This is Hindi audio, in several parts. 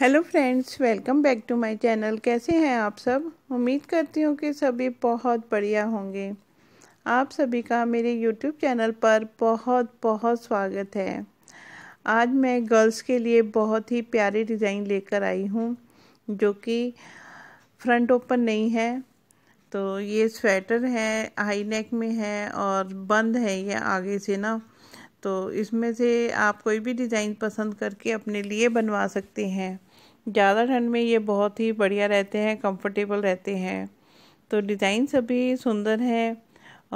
hello friends welcome back to my channel कैसे हैं आप सब उम्मीद करती हूँ कि सभी बहुत बढ़िया होंगे आप सभी का मेरे यूट्यूब चैनल पर बहुत बहुत स्वागत है आज मैं गर्ल्स के लिए बहुत ही प्यारे डिज़ाइन लेकर आई हूँ जो कि फ्रंट ओपन नहीं है तो ये स्वेटर है हाई नेक में है और बंद है ये आगे से ना तो इसमें से आप कोई भी डिज़ाइन पसंद करके अपने लिए बनवा सकते हैं ज़्यादा ठंड में ये बहुत ही बढ़िया रहते हैं कंफर्टेबल रहते हैं तो डिज़ाइन सभी सुंदर हैं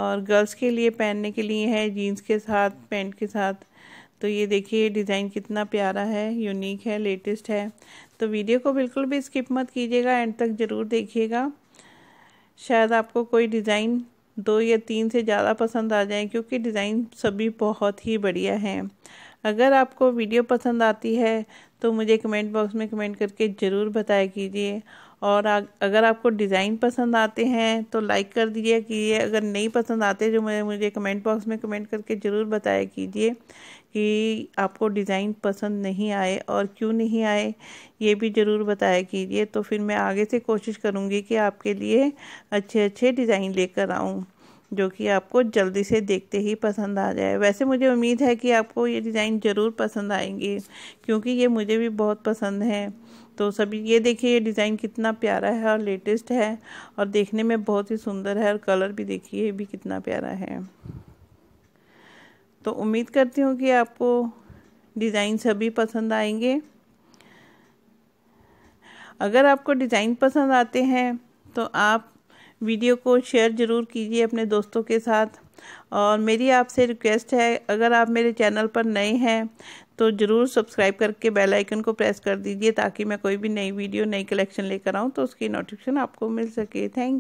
और गर्ल्स के लिए पहनने के लिए है जीन्स के साथ पैंट के साथ तो ये देखिए डिज़ाइन कितना प्यारा है यूनिक है लेटेस्ट है तो वीडियो को बिल्कुल भी स्किप मत कीजिएगा एंड तक ज़रूर देखिएगा शायद आपको कोई डिज़ाइन दो या तीन से ज़्यादा पसंद आ जाए क्योंकि डिज़ाइन सभी बहुत ही बढ़िया हैं अगर आपको वीडियो पसंद आती है तो मुझे कमेंट बॉक्स में कमेंट करके ज़रूर बताया कीजिए और अगर आपको डिज़ाइन पसंद आते हैं तो लाइक कर दीजिए कीजिए अगर नहीं पसंद आते जो तो मुझे मुझे कमेंट बॉक्स में कमेंट करके ज़रूर बताया कीजिए कि आपको डिज़ाइन पसंद नहीं आए और क्यों नहीं आए ये भी ज़रूर बताया कीजिए तो फिर मैं आगे से कोशिश करूँगी कि आपके लिए अच्छे अच्छे डिज़ाइन लेकर आऊँ जो कि आपको जल्दी से देखते ही पसंद आ जाए वैसे मुझे उम्मीद है कि आपको ये डिज़ाइन ज़रूर पसंद आएंगी क्योंकि ये मुझे भी बहुत पसंद है तो सभी ये देखिए ये डिज़ाइन कितना प्यारा है और लेटेस्ट है और देखने में बहुत ही सुंदर है और कलर भी देखिए ये भी कितना प्यारा है तो उम्मीद करती हूँ कि आपको डिज़ाइन सभी पसंद आएंगे अगर आपको डिज़ाइन पसंद आते हैं तो आप वीडियो को शेयर ज़रूर कीजिए अपने दोस्तों के साथ और मेरी आपसे रिक्वेस्ट है अगर आप मेरे चैनल पर नए हैं तो ज़रूर सब्सक्राइब करके बेल आइकन को प्रेस कर दीजिए ताकि मैं कोई भी नई वीडियो नई कलेक्शन लेकर आऊँ तो उसकी नोटिफिकेशन आपको मिल सके थैंक